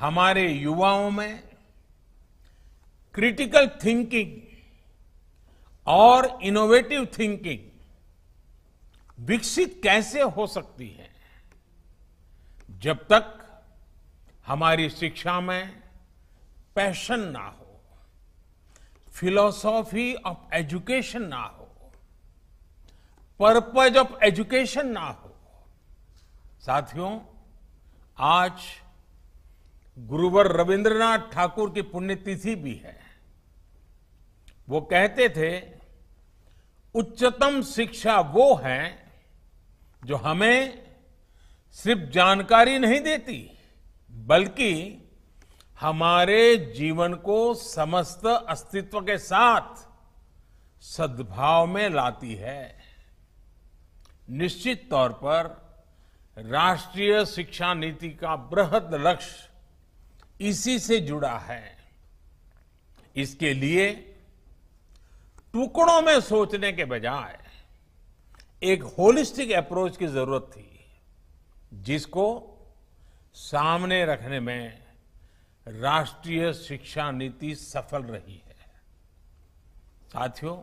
हमारे युवाओं में क्रिटिकल थिंकिंग और इनोवेटिव थिंकिंग विकसित कैसे हो सकती है जब तक हमारी शिक्षा में पैशन ना हो फिलोसॉफी ऑफ एजुकेशन ना हो पर्पज ऑफ एजुकेशन ना हो साथियों आज गुरुवर रविंद्रनाथ ठाकुर की पुण्यतिथि भी है वो कहते थे उच्चतम शिक्षा वो है जो हमें सिर्फ जानकारी नहीं देती बल्कि हमारे जीवन को समस्त अस्तित्व के साथ सद्भाव में लाती है निश्चित तौर पर राष्ट्रीय शिक्षा नीति का बृहद लक्ष्य इसी से जुड़ा है इसके लिए टुकड़ों में सोचने के बजाय एक होलिस्टिक अप्रोच की जरूरत थी जिसको सामने रखने में राष्ट्रीय शिक्षा नीति सफल रही है साथियों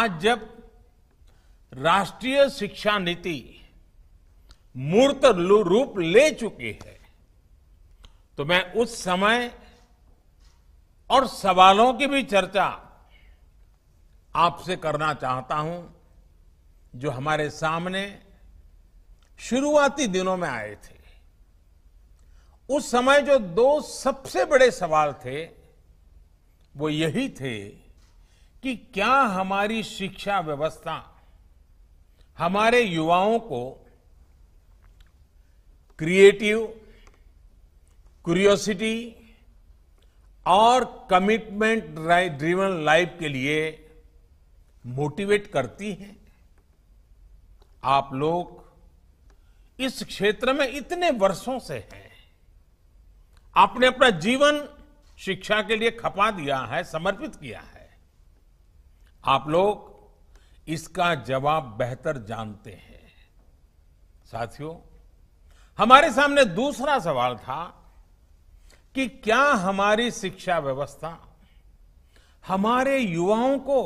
आज जब राष्ट्रीय शिक्षा नीति मूर्त रूप ले चुकी है तो मैं उस समय और सवालों की भी चर्चा आपसे करना चाहता हूं जो हमारे सामने शुरुआती दिनों में आए थे उस समय जो दो सबसे बड़े सवाल थे वो यही थे कि क्या हमारी शिक्षा व्यवस्था हमारे युवाओं को क्रिएटिव क्यूरियोसिटी और कमिटमेंट ड्रीवन लाइफ के लिए मोटिवेट करती है आप लोग इस क्षेत्र में इतने वर्षों से हैं आपने अपना जीवन शिक्षा के लिए खपा दिया है समर्पित किया है आप लोग इसका जवाब बेहतर जानते हैं साथियों हमारे सामने दूसरा सवाल था कि क्या हमारी शिक्षा व्यवस्था हमारे युवाओं को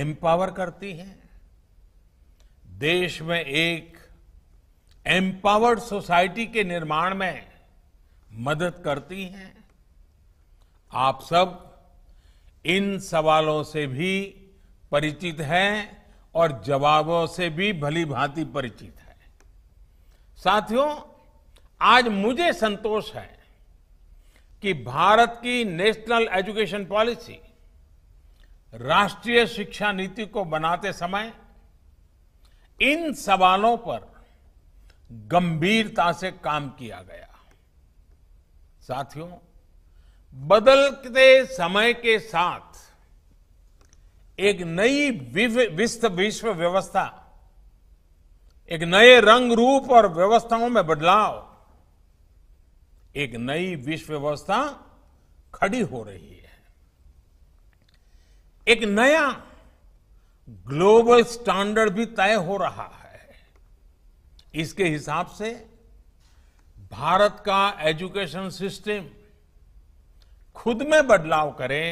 एम्पावर करती है देश में एक एम्पावर्ड सोसाइटी के निर्माण में मदद करती है आप सब इन सवालों से भी परिचित हैं और जवाबों से भी भली भांति परिचित हैं साथियों आज मुझे संतोष है कि भारत की नेशनल एजुकेशन पॉलिसी राष्ट्रीय शिक्षा नीति को बनाते समय इन सवालों पर गंभीरता से काम किया गया साथियों बदलते समय के साथ एक नई विश्व विश्व व्यवस्था एक नए रंग रूप और व्यवस्थाओं में बदलाव एक नई विश्व व्यवस्था खड़ी हो रही है एक नया ग्लोबल स्टैंडर्ड भी तय हो रहा है इसके हिसाब से भारत का एजुकेशन सिस्टम खुद में बदलाव करे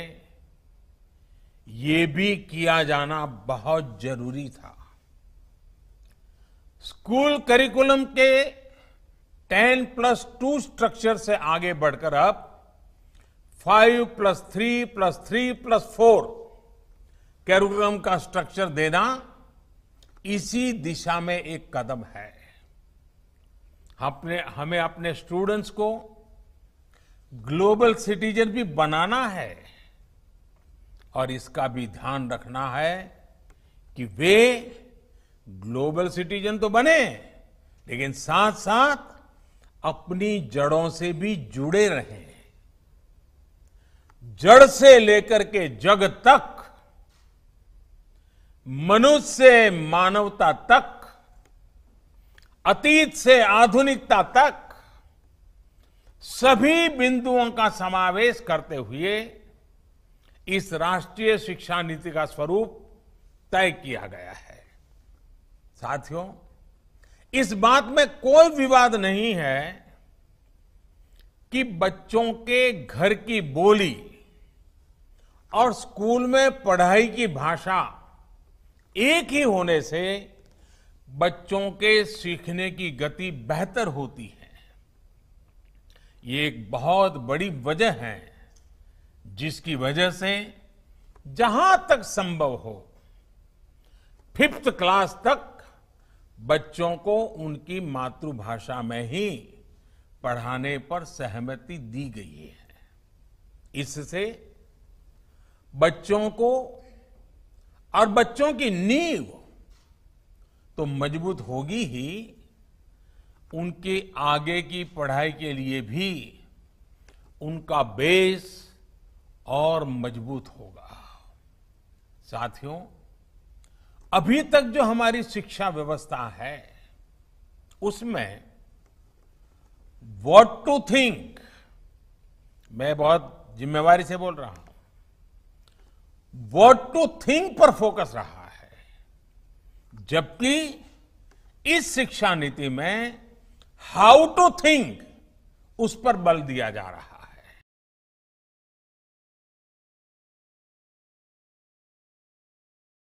ये भी किया जाना बहुत जरूरी था स्कूल करिकुलम के टेन प्लस टू स्ट्रक्चर से आगे बढ़कर अब five plus three plus three plus four curriculum का स्ट्रक्चर देना इसी दिशा में एक कदम है अपने हमें अपने स्टूडेंट्स को ग्लोबल सिटीजन भी बनाना है और इसका भी ध्यान रखना है कि वे ग्लोबल सिटीजन तो बने लेकिन साथ साथ अपनी जड़ों से भी जुड़े रहें जड़ से लेकर के जग तक मनुष्य से मानवता तक अतीत से आधुनिकता तक सभी बिंदुओं का समावेश करते हुए इस राष्ट्रीय शिक्षा नीति का स्वरूप तय किया गया है साथियों इस बात में कोई विवाद नहीं है कि बच्चों के घर की बोली और स्कूल में पढ़ाई की भाषा एक ही होने से बच्चों के सीखने की गति बेहतर होती है ये एक बहुत बड़ी वजह है जिसकी वजह से जहां तक संभव हो फिफ्थ क्लास तक बच्चों को उनकी मातृभाषा में ही पढ़ाने पर सहमति दी गई है इससे बच्चों को और बच्चों की नींव तो मजबूत होगी ही उनके आगे की पढ़ाई के लिए भी उनका बेस और मजबूत होगा साथियों अभी तक जो हमारी शिक्षा व्यवस्था है उसमें वॉट टू थिंक मैं बहुत जिम्मेवारी से बोल रहा हूं वॉट टू थिंक पर फोकस रहा है जबकि इस शिक्षा नीति में हाउ टू थिंक उस पर बल दिया जा रहा है